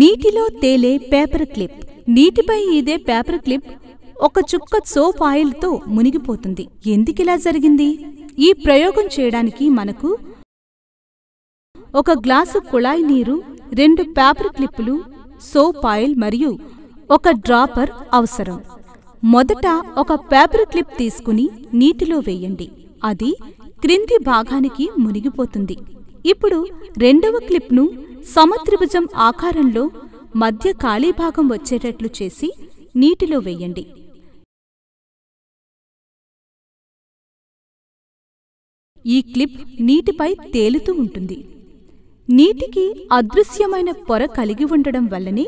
నీటిలో తేలే paper clip నీటిపై ఇదే పేపర్ క్లిప్ ఒక చుక్క సోప్ ఆయిల్తో మునిగిపోతుంది ఎందుకిలా జరిగింది ఈ ప్రయోగం చేయడానికి మనకు ఒక గ్లాసు కుళాయి నీరు రెండు పేపర్ క్లిప్పులు సోప్ ఆయిల్ మరియు ఒక డ్రాపర్ అవసరం మొదట ఒక పేపర్ క్లిప్ తీసుకుని నీటిలో వేయండి అది క్రింది భాగానికి మునిగిపోతుంది ఇప్పుడు రెండవ క్లిప్ను సమత్రిభుజం ఆకారంలో మధ్య ఖాళీ భాగం వచ్చేటట్లు చేసి నీటిలో వేయండి ఈ క్లిప్ నీటిపై తేలుతూ ఉంటుంది నీటికి అదృశ్యమైన పొర కలిగి ఉండడం వల్లనే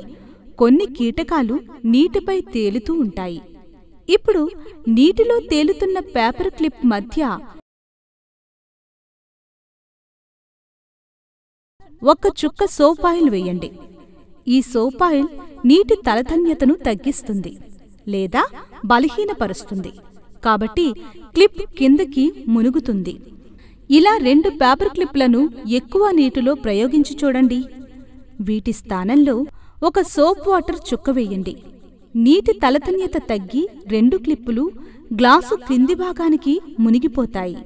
కొన్ని కీటకాలు నీటిపై తేలుతూ ఉంటాయి ఇప్పుడు నీటిలో తేలుతున్న పేపర్ క్లిప్ మధ్య ఒక్క చుక్క సోపాయిల్ వేయండి ఈ సోపాయిల్ నీటి తలధన్యతను తగ్గిస్తుంది లేదా బలహీనపరుస్తుంది కాబట్టి క్లిప్ కిందకి మునుగుతుంది ఇలా రెండు పేపర్ క్లిప్లను ఎక్కువ నీటిలో ప్రయోగించి చూడండి వీటి స్థానంలో ఒక సోప్ వాటర్ చుక్క వేయండి నీటి తలతన్యత తగ్గి రెండు క్లిప్పులు గ్లాసు క్రింది భాగానికి మునిగిపోతాయి